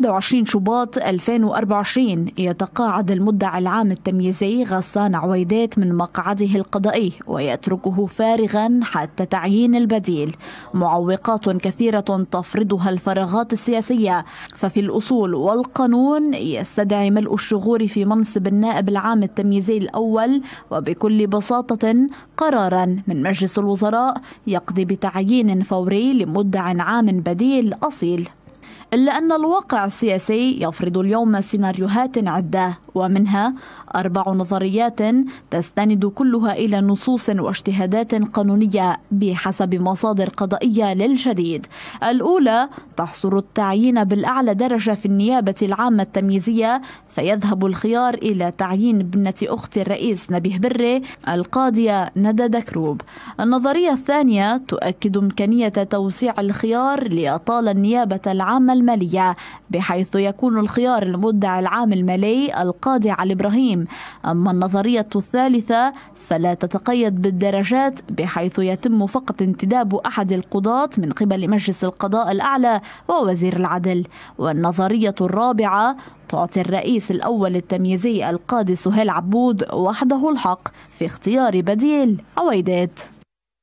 21 شباط 2024 يتقاعد المدعي العام التمييزي غسان عويدات من مقعده القضائي ويتركه فارغا حتى تعيين البديل معوقات كثيرة تفرضها الفراغات السياسية ففي الأصول والقانون يستدعي ملء الشغور في منصب النائب العام التمييزي الأول وبكل بساطة قرارا من مجلس الوزراء يقضي بتعيين فوري لمدعي عام بديل أصيل إلا أن الواقع السياسي يفرض اليوم سيناريوهات عدة ومنها أربع نظريات تستند كلها إلى نصوص واجتهادات قانونية بحسب مصادر قضائية للجديد الأولى تحصر التعيين بالأعلى درجة في النيابة العامة التمييزية فيذهب الخيار إلى تعيين ابنة أخت الرئيس نبيه بري القاضية ندى دكروب النظرية الثانية تؤكد إمكانية توسيع الخيار لأطال النيابة العامة المالية بحيث يكون الخيار المدعي العام المالي القاضي على إبراهيم أما النظرية الثالثة فلا تتقيد بالدرجات بحيث يتم فقط انتداب أحد القضاة من قبل مجلس القضاء الأعلى ووزير العدل والنظرية الرابعة تعطي الرئيس الأول التمييزي القاضي سهيل عبود وحده الحق في اختيار بديل عويدات